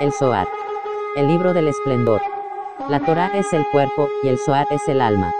El Zohar. El libro del esplendor. La Torah es el cuerpo, y el Zohar es el alma.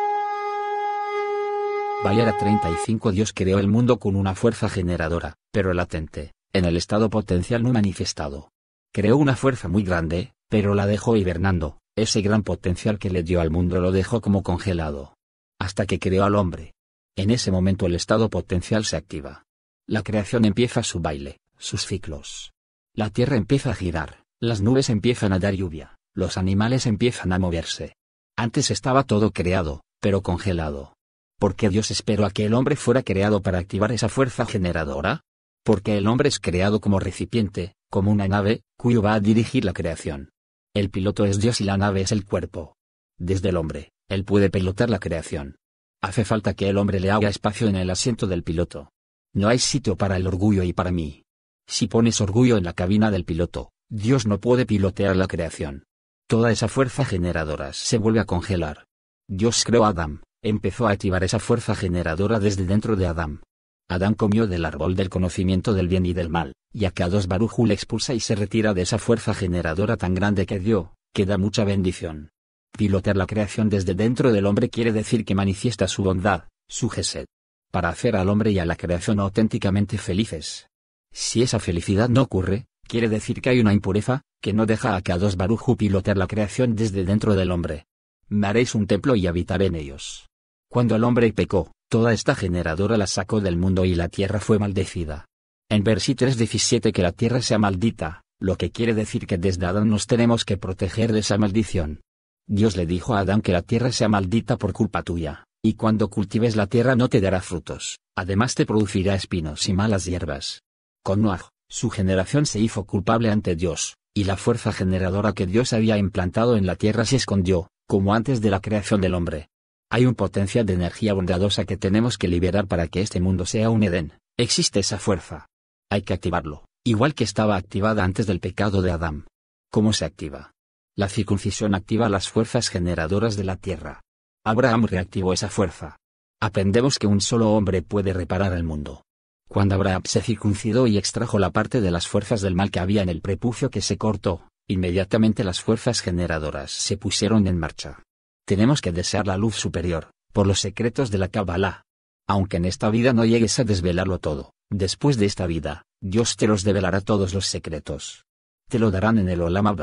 Bayara 35 Dios creó el mundo con una fuerza generadora, pero latente, en el estado potencial no manifestado. Creó una fuerza muy grande, pero la dejó hibernando, ese gran potencial que le dio al mundo lo dejó como congelado. Hasta que creó al hombre. En ese momento el estado potencial se activa. La creación empieza su baile, sus ciclos. La tierra empieza a girar, las nubes empiezan a dar lluvia, los animales empiezan a moverse. Antes estaba todo creado, pero congelado. ¿Por qué Dios esperó a que el hombre fuera creado para activar esa fuerza generadora? Porque el hombre es creado como recipiente, como una nave, cuyo va a dirigir la creación. El piloto es Dios y la nave es el cuerpo. Desde el hombre, él puede pilotar la creación. Hace falta que el hombre le haga espacio en el asiento del piloto. No hay sitio para el orgullo y para mí. Si pones orgullo en la cabina del piloto, Dios no puede pilotear la creación. Toda esa fuerza generadora se vuelve a congelar. Dios creó a Adam, empezó a activar esa fuerza generadora desde dentro de Adam. Adán comió del árbol del conocimiento del bien y del mal, y a dos Baruju le expulsa y se retira de esa fuerza generadora tan grande que dio, que da mucha bendición. Pilotear la creación desde dentro del hombre quiere decir que manifiesta su bondad, su gesed, para hacer al hombre y a la creación auténticamente felices. Si esa felicidad no ocurre, quiere decir que hay una impureza, que no deja a dos Baruju pilotar la creación desde dentro del hombre. Me haréis un templo y habitaré en ellos. Cuando el hombre pecó, toda esta generadora la sacó del mundo y la tierra fue maldecida. En versículo 3.17 que la tierra sea maldita, lo que quiere decir que desde Adán nos tenemos que proteger de esa maldición. Dios le dijo a Adán que la tierra sea maldita por culpa tuya y cuando cultives la tierra no te dará frutos, además te producirá espinos y malas hierbas. Con Noah, su generación se hizo culpable ante Dios, y la fuerza generadora que Dios había implantado en la tierra se escondió, como antes de la creación del hombre. Hay un potencial de energía bondadosa que tenemos que liberar para que este mundo sea un Edén, existe esa fuerza. Hay que activarlo, igual que estaba activada antes del pecado de Adán. ¿Cómo se activa? La circuncisión activa las fuerzas generadoras de la tierra. Abraham reactivó esa fuerza. Aprendemos que un solo hombre puede reparar el mundo. Cuando Abraham se circuncidó y extrajo la parte de las fuerzas del mal que había en el prepucio que se cortó, inmediatamente las fuerzas generadoras se pusieron en marcha. Tenemos que desear la luz superior, por los secretos de la Kabbalah. Aunque en esta vida no llegues a desvelarlo todo, después de esta vida, Dios te los develará todos los secretos. Te lo darán en el Olam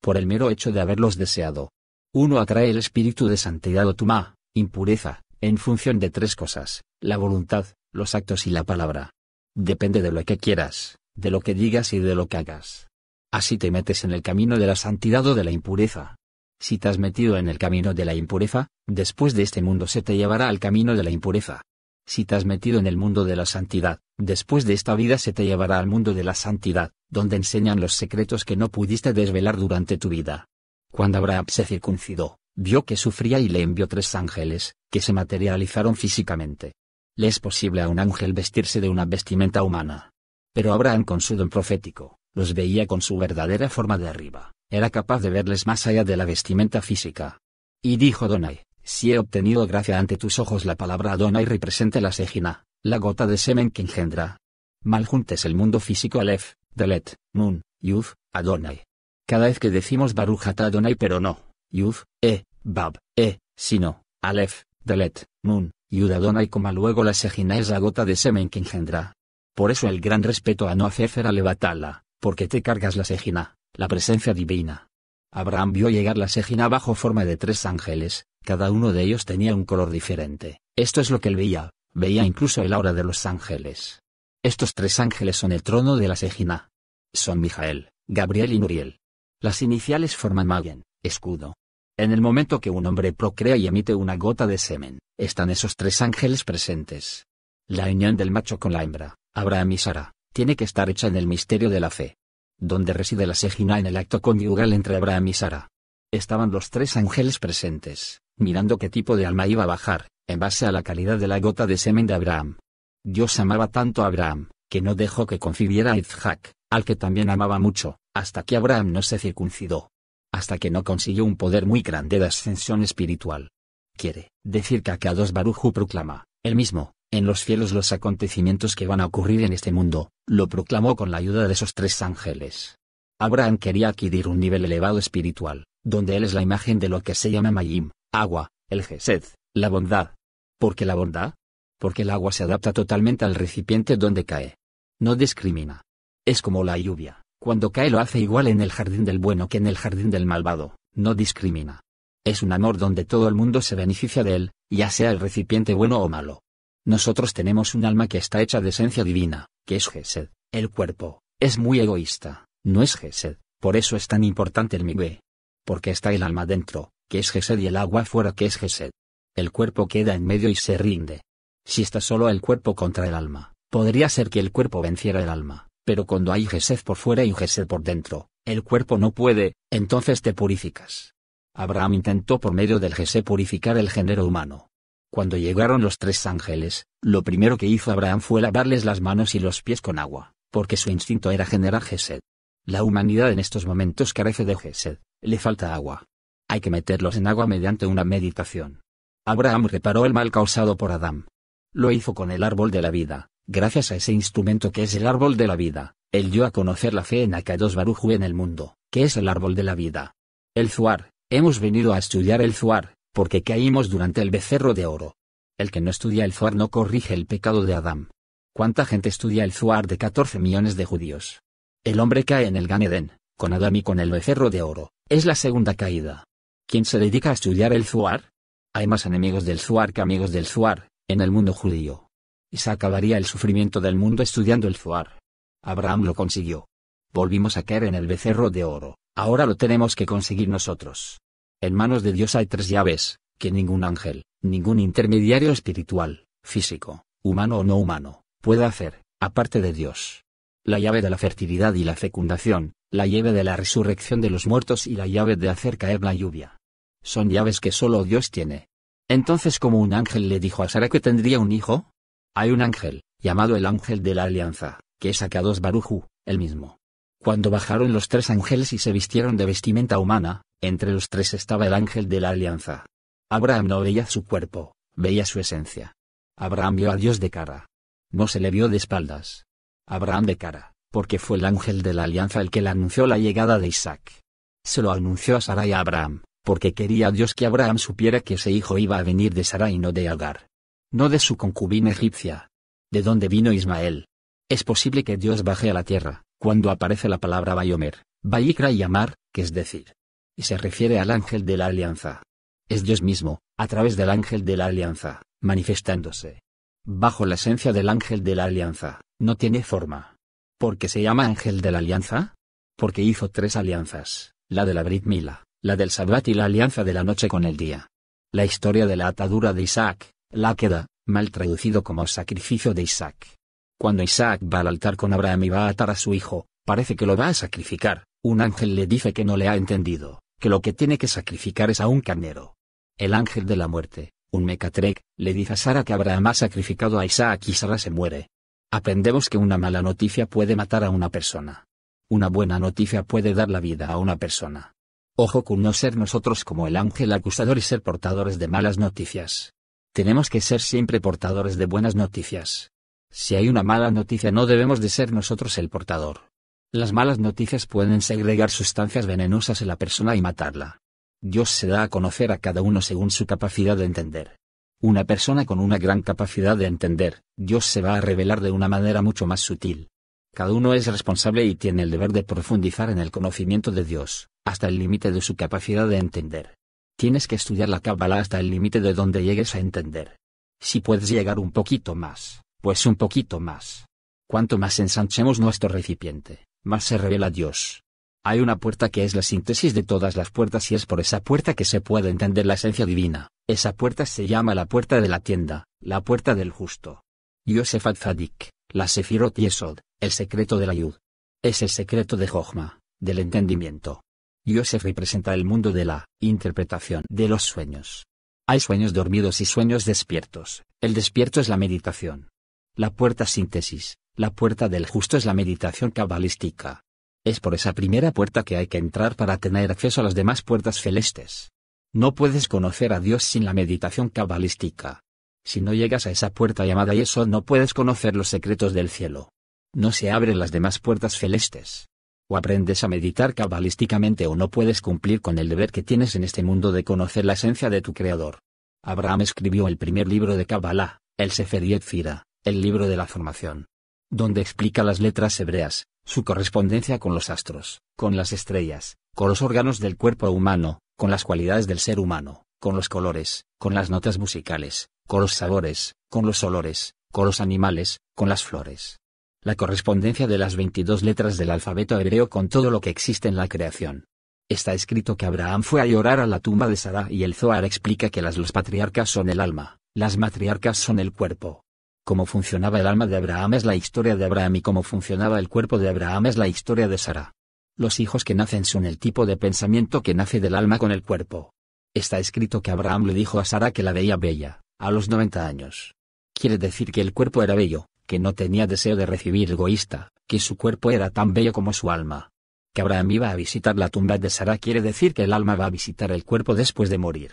Por el mero hecho de haberlos deseado, uno atrae el espíritu de santidad o tumá, impureza, en función de tres cosas, la voluntad, los actos y la palabra. Depende de lo que quieras, de lo que digas y de lo que hagas. Así te metes en el camino de la santidad o de la impureza. Si te has metido en el camino de la impureza, después de este mundo se te llevará al camino de la impureza. Si te has metido en el mundo de la santidad, después de esta vida se te llevará al mundo de la santidad, donde enseñan los secretos que no pudiste desvelar durante tu vida. Cuando Abraham se circuncidó, vio que sufría y le envió tres ángeles, que se materializaron físicamente. Le es posible a un ángel vestirse de una vestimenta humana. Pero Abraham con su don profético, los veía con su verdadera forma de arriba, era capaz de verles más allá de la vestimenta física. Y dijo Donai, si he obtenido gracia ante tus ojos la palabra Adonai representa la Sejina, la gota de semen que engendra. Mal juntes el mundo físico Aleph, Delet, Nun, Yud, Adonai, cada vez que decimos barujatadonai pero no, Yuf, E, Bab, E, sino, Alef, Dalet, Nun, Yud donai luego la Sejina es la gota de semen que engendra. Por eso el gran respeto a no Fefer Levatala, porque te cargas la Sejina, la presencia divina. Abraham vio llegar la Sejina bajo forma de tres ángeles, cada uno de ellos tenía un color diferente. Esto es lo que él veía, veía incluso el aura de los ángeles. Estos tres ángeles son el trono de la Sejina. Son Mijael, Gabriel y Muriel. Las iniciales forman Magen, escudo. En el momento que un hombre procrea y emite una gota de semen, están esos tres ángeles presentes. La unión del macho con la hembra, Abraham y Sara, tiene que estar hecha en el misterio de la fe. Donde reside la sejina en el acto conyugal entre Abraham y Sara. Estaban los tres ángeles presentes, mirando qué tipo de alma iba a bajar, en base a la calidad de la gota de semen de Abraham. Dios amaba tanto a Abraham, que no dejó que concibiera a Isaac, al que también amaba mucho hasta que Abraham no se circuncidó. Hasta que no consiguió un poder muy grande de ascensión espiritual. Quiere decir que Akados Baruju proclama, él mismo, en los cielos los acontecimientos que van a ocurrir en este mundo, lo proclamó con la ayuda de esos tres ángeles. Abraham quería adquirir un nivel elevado espiritual, donde él es la imagen de lo que se llama Mayim, agua, el Gesed, la bondad. ¿Por qué la bondad? Porque el agua se adapta totalmente al recipiente donde cae. No discrimina. Es como la lluvia. Cuando cae lo hace igual en el jardín del bueno que en el jardín del malvado, no discrimina. Es un amor donde todo el mundo se beneficia de él, ya sea el recipiente bueno o malo. Nosotros tenemos un alma que está hecha de esencia divina, que es Gesed. El cuerpo, es muy egoísta, no es Gesed, por eso es tan importante el Migbe. Porque está el alma dentro, que es Gesed y el agua fuera que es Gesed. El cuerpo queda en medio y se rinde. Si está solo el cuerpo contra el alma, podría ser que el cuerpo venciera el alma, pero cuando hay Gesed por fuera y Gesed por dentro, el cuerpo no puede, entonces te purificas. Abraham intentó por medio del Gesed purificar el género humano. Cuando llegaron los tres ángeles, lo primero que hizo Abraham fue lavarles las manos y los pies con agua, porque su instinto era generar Gesed. La humanidad en estos momentos carece de Gesed, le falta agua. Hay que meterlos en agua mediante una meditación. Abraham reparó el mal causado por Adán. Lo hizo con el árbol de la vida, Gracias a ese instrumento que es el árbol de la vida, él dio a conocer la fe en Akados Baruju en el mundo, que es el árbol de la vida. El Zuar, hemos venido a estudiar el Zuar, porque caímos durante el becerro de oro. El que no estudia el Zuar no corrige el pecado de Adán. ¿Cuánta gente estudia el Zuar de 14 millones de judíos? El hombre cae en el Ganedén, con Adam y con el becerro de oro, es la segunda caída. ¿Quién se dedica a estudiar el Zuar? Hay más enemigos del Zuar que amigos del Zuar, en el mundo judío se acabaría el sufrimiento del mundo estudiando el Zohar. Abraham lo consiguió. Volvimos a caer en el becerro de oro, ahora lo tenemos que conseguir nosotros. En manos de Dios hay tres llaves, que ningún ángel, ningún intermediario espiritual, físico, humano o no humano, puede hacer, aparte de Dios. La llave de la fertilidad y la fecundación, la llave de la resurrección de los muertos y la llave de hacer caer la lluvia. Son llaves que solo Dios tiene. Entonces como un ángel le dijo a Sara que tendría un hijo, hay un ángel, llamado el ángel de la alianza, que es dos Baruju, el mismo. Cuando bajaron los tres ángeles y se vistieron de vestimenta humana, entre los tres estaba el ángel de la alianza. Abraham no veía su cuerpo, veía su esencia. Abraham vio a Dios de cara. No se le vio de espaldas. Abraham de cara, porque fue el ángel de la alianza el que le anunció la llegada de Isaac. Se lo anunció a Sarai a Abraham, porque quería Dios que Abraham supiera que ese hijo iba a venir de Sarai y no de Agar no de su concubina egipcia. ¿De dónde vino Ismael? Es posible que Dios baje a la tierra, cuando aparece la palabra Bayomer, Bayikra y Amar, que es decir. Y se refiere al ángel de la alianza. Es Dios mismo, a través del ángel de la alianza, manifestándose. Bajo la esencia del ángel de la alianza, no tiene forma. ¿Por qué se llama ángel de la alianza? Porque hizo tres alianzas, la de la Brit Mila, la del Sabbat y la alianza de la noche con el día. La historia de la atadura de Isaac, queda, mal traducido como sacrificio de Isaac. Cuando Isaac va al altar con Abraham y va a atar a su hijo, parece que lo va a sacrificar, un ángel le dice que no le ha entendido, que lo que tiene que sacrificar es a un carnero. El ángel de la muerte, un mecatrec, le dice a Sara que Abraham ha sacrificado a Isaac y Sara se muere. Aprendemos que una mala noticia puede matar a una persona. Una buena noticia puede dar la vida a una persona. Ojo con no ser nosotros como el ángel acusador y ser portadores de malas noticias. Tenemos que ser siempre portadores de buenas noticias. Si hay una mala noticia no debemos de ser nosotros el portador. Las malas noticias pueden segregar sustancias venenosas en la persona y matarla. Dios se da a conocer a cada uno según su capacidad de entender. Una persona con una gran capacidad de entender, Dios se va a revelar de una manera mucho más sutil. Cada uno es responsable y tiene el deber de profundizar en el conocimiento de Dios, hasta el límite de su capacidad de entender. Tienes que estudiar la Kabbalah hasta el límite de donde llegues a entender. Si puedes llegar un poquito más, pues un poquito más. Cuanto más ensanchemos nuestro recipiente, más se revela Dios. Hay una puerta que es la síntesis de todas las puertas y es por esa puerta que se puede entender la esencia divina. Esa puerta se llama la puerta de la tienda, la puerta del justo. Yosef zadik la Sefirot Yesod, el secreto de la Yud. Es el secreto de Jochma, del entendimiento. Joseph representa el mundo de la interpretación de los sueños. Hay sueños dormidos y sueños despiertos. El despierto es la meditación. La puerta síntesis, la puerta del justo es la meditación cabalística. Es por esa primera puerta que hay que entrar para tener acceso a las demás puertas celestes. No puedes conocer a Dios sin la meditación cabalística. Si no llegas a esa puerta llamada y eso no puedes conocer los secretos del cielo. No se abren las demás puertas celestes o aprendes a meditar cabalísticamente o no puedes cumplir con el deber que tienes en este mundo de conocer la esencia de tu Creador. Abraham escribió el primer libro de Kabbalah, el Sefer Yetzira, el libro de la formación, donde explica las letras hebreas, su correspondencia con los astros, con las estrellas, con los órganos del cuerpo humano, con las cualidades del ser humano, con los colores, con las notas musicales, con los sabores, con los olores, con los animales, con las flores, la correspondencia de las 22 letras del alfabeto hebreo con todo lo que existe en la creación. Está escrito que Abraham fue a llorar a la tumba de Sara y el Zohar explica que las los patriarcas son el alma, las matriarcas son el cuerpo. Cómo funcionaba el alma de Abraham es la historia de Abraham y cómo funcionaba el cuerpo de Abraham es la historia de Sara. Los hijos que nacen son el tipo de pensamiento que nace del alma con el cuerpo. Está escrito que Abraham le dijo a Sara que la veía bella, a los 90 años. Quiere decir que el cuerpo era bello, que no tenía deseo de recibir egoísta, que su cuerpo era tan bello como su alma. Que Abraham iba a visitar la tumba de Sara quiere decir que el alma va a visitar el cuerpo después de morir.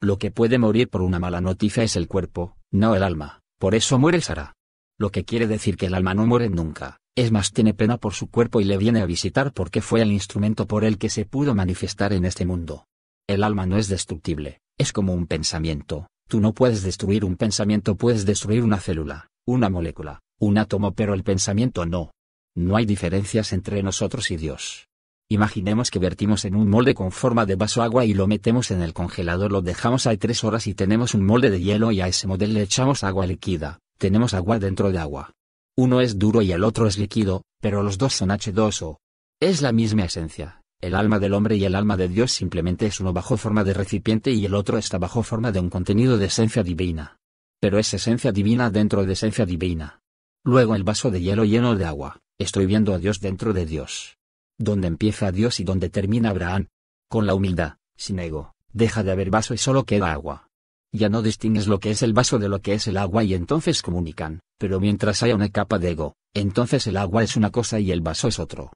Lo que puede morir por una mala noticia es el cuerpo, no el alma, por eso muere Sara. Lo que quiere decir que el alma no muere nunca, es más tiene pena por su cuerpo y le viene a visitar porque fue el instrumento por el que se pudo manifestar en este mundo. El alma no es destructible, es como un pensamiento, Tú no puedes destruir un pensamiento, puedes destruir una célula, una molécula, un átomo, pero el pensamiento no. No hay diferencias entre nosotros y Dios. Imaginemos que vertimos en un molde con forma de vaso agua y lo metemos en el congelador, lo dejamos ahí tres horas y tenemos un molde de hielo y a ese molde le echamos agua líquida, tenemos agua dentro de agua. Uno es duro y el otro es líquido, pero los dos son H2O. Es la misma esencia. El alma del hombre y el alma de Dios simplemente es uno bajo forma de recipiente y el otro está bajo forma de un contenido de esencia divina. Pero es esencia divina dentro de esencia divina. Luego el vaso de hielo lleno de agua, estoy viendo a Dios dentro de Dios. ¿Dónde empieza Dios y dónde termina Abraham? Con la humildad, sin ego, deja de haber vaso y solo queda agua. Ya no distingues lo que es el vaso de lo que es el agua y entonces comunican, pero mientras haya una capa de ego, entonces el agua es una cosa y el vaso es otro.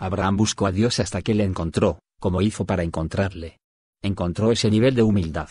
Abraham buscó a Dios hasta que le encontró, como hizo para encontrarle. Encontró ese nivel de humildad.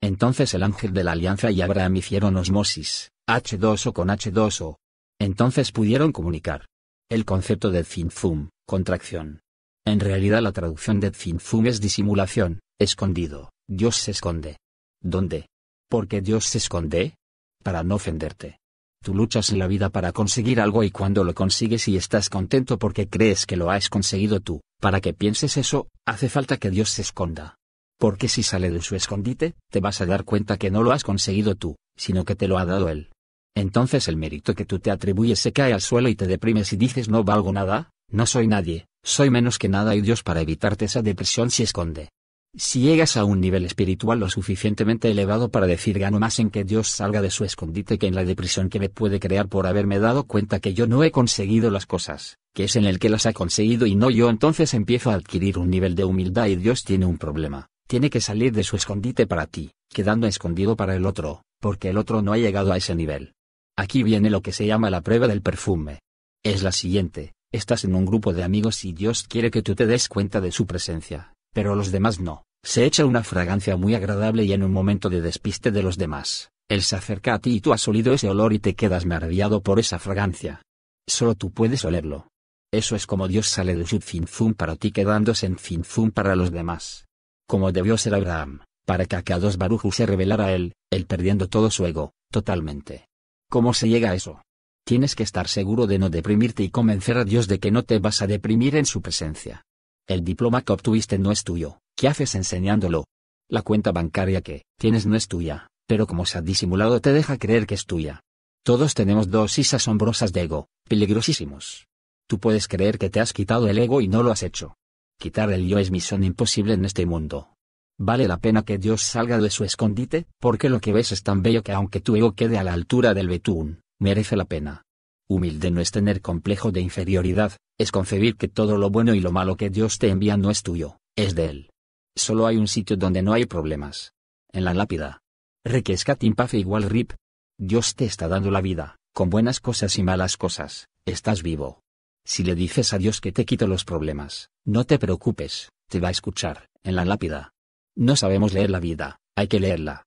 Entonces el ángel de la alianza y Abraham hicieron osmosis, H2O con H2O. Entonces pudieron comunicar. El concepto de Zinfum, contracción. En realidad la traducción de Zinfum es disimulación, escondido, Dios se esconde. ¿Dónde? ¿Por qué Dios se esconde? Para no ofenderte. Tú luchas en la vida para conseguir algo y cuando lo consigues y estás contento porque crees que lo has conseguido tú, para que pienses eso, hace falta que Dios se esconda. Porque si sale de su escondite, te vas a dar cuenta que no lo has conseguido tú, sino que te lo ha dado Él. Entonces el mérito que tú te atribuyes se cae al suelo y te deprimes y dices no valgo nada, no soy nadie, soy menos que nada y Dios para evitarte esa depresión se esconde. Si llegas a un nivel espiritual lo suficientemente elevado para decir gano más en que Dios salga de su escondite que en la depresión que me puede crear por haberme dado cuenta que yo no he conseguido las cosas, que es en el que las ha conseguido y no yo, entonces empiezo a adquirir un nivel de humildad y Dios tiene un problema, tiene que salir de su escondite para ti, quedando escondido para el otro, porque el otro no ha llegado a ese nivel. Aquí viene lo que se llama la prueba del perfume. Es la siguiente, estás en un grupo de amigos y Dios quiere que tú te des cuenta de su presencia pero los demás no. Se echa una fragancia muy agradable y en un momento de despiste de los demás, él se acerca a ti y tú has olido ese olor y te quedas maravillado por esa fragancia. Solo tú puedes olerlo. Eso es como Dios sale de su finzum para ti quedándose en finzum para los demás. Como debió ser Abraham, para que dos Baruju se revelara él, él perdiendo todo su ego, totalmente. ¿Cómo se llega a eso? Tienes que estar seguro de no deprimirte y convencer a Dios de que no te vas a deprimir en su presencia. El diploma que obtuviste no es tuyo, ¿qué haces enseñándolo? La cuenta bancaria que tienes no es tuya, pero como se ha disimulado te deja creer que es tuya. Todos tenemos dosis asombrosas de ego, peligrosísimos. Tú puedes creer que te has quitado el ego y no lo has hecho. Quitar el yo es misión imposible en este mundo. Vale la pena que Dios salga de su escondite, porque lo que ves es tan bello que aunque tu ego quede a la altura del betún, merece la pena. Humilde no es tener complejo de inferioridad, es concebir que todo lo bueno y lo malo que Dios te envía no es tuyo, es de Él. Solo hay un sitio donde no hay problemas. En la lápida. Requescat impafe igual rip. Dios te está dando la vida, con buenas cosas y malas cosas, estás vivo. Si le dices a Dios que te quito los problemas, no te preocupes, te va a escuchar, en la lápida. No sabemos leer la vida, hay que leerla.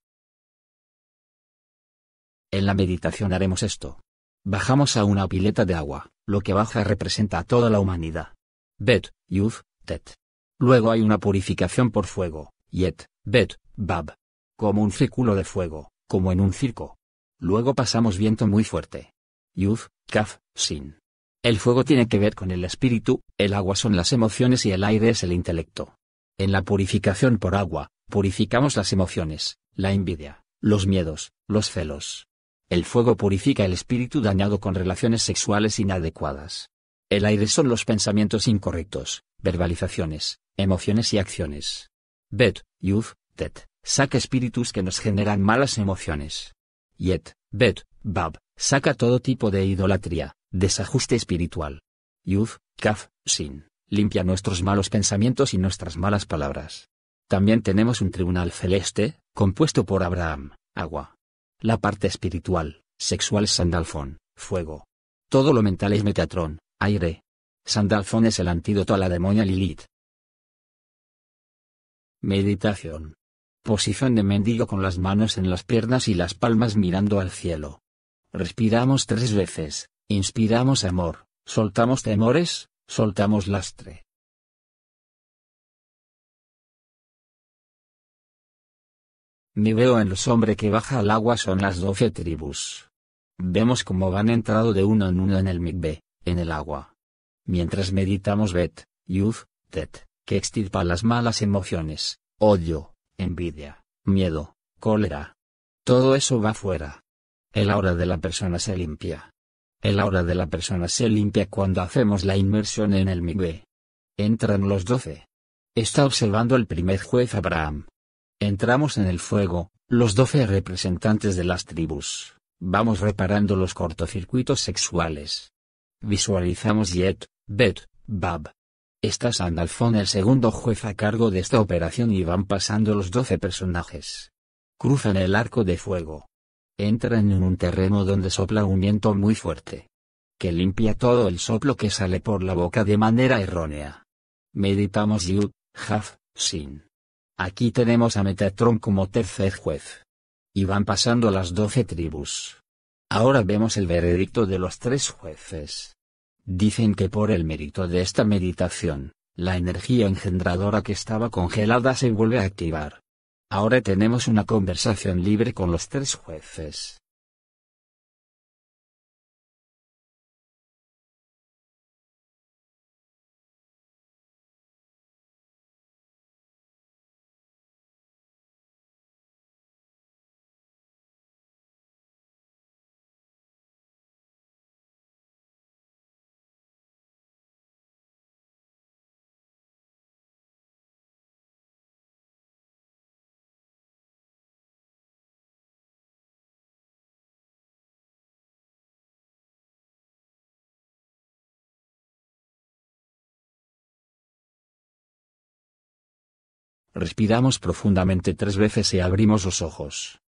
En la meditación haremos esto. Bajamos a una pileta de agua, lo que baja representa a toda la humanidad. Bet, Yuf, Tet. Luego hay una purificación por fuego, Yet, Bet, Bab. Como un círculo de fuego, como en un circo. Luego pasamos viento muy fuerte. Yuf, Kaf, Sin. El fuego tiene que ver con el espíritu, el agua son las emociones y el aire es el intelecto. En la purificación por agua, purificamos las emociones, la envidia, los miedos, los celos, el fuego purifica el espíritu dañado con relaciones sexuales inadecuadas. El aire son los pensamientos incorrectos, verbalizaciones, emociones y acciones. Bet, Yud, Tet, saca espíritus que nos generan malas emociones. Yet, Bet, Bab, saca todo tipo de idolatría, desajuste espiritual. Yud, Kaf, Sin, limpia nuestros malos pensamientos y nuestras malas palabras. También tenemos un tribunal celeste, compuesto por Abraham, agua, la parte espiritual, sexual es Sandalfón, fuego. Todo lo mental es Metatrón, aire. Sandalfón es el antídoto a la demonia Lilith. Meditación. Posición de mendigo con las manos en las piernas y las palmas mirando al cielo. Respiramos tres veces, inspiramos amor, soltamos temores, soltamos lastre. Mi veo en los hombres que baja al agua son las doce tribus. Vemos cómo van entrado de uno en uno en el migbe, en el agua. Mientras meditamos Bet, Yud, Tet, que extirpa las malas emociones, odio, envidia, miedo, cólera. Todo eso va fuera. El aura de la persona se limpia. El aura de la persona se limpia cuando hacemos la inmersión en el migbe. Entran los doce. Está observando el primer juez Abraham. Entramos en el fuego, los doce representantes de las tribus. Vamos reparando los cortocircuitos sexuales. Visualizamos Yet, Bet, Bab. Está Sandalfón el segundo juez a cargo de esta operación y van pasando los doce personajes. Cruzan el arco de fuego. Entran en un terreno donde sopla un viento muy fuerte. Que limpia todo el soplo que sale por la boca de manera errónea. Meditamos You, Haf, Sin. Aquí tenemos a Metatron como tercer juez. Y van pasando las doce tribus. Ahora vemos el veredicto de los tres jueces. Dicen que por el mérito de esta meditación, la energía engendradora que estaba congelada se vuelve a activar. Ahora tenemos una conversación libre con los tres jueces. respiramos profundamente tres veces y abrimos los ojos.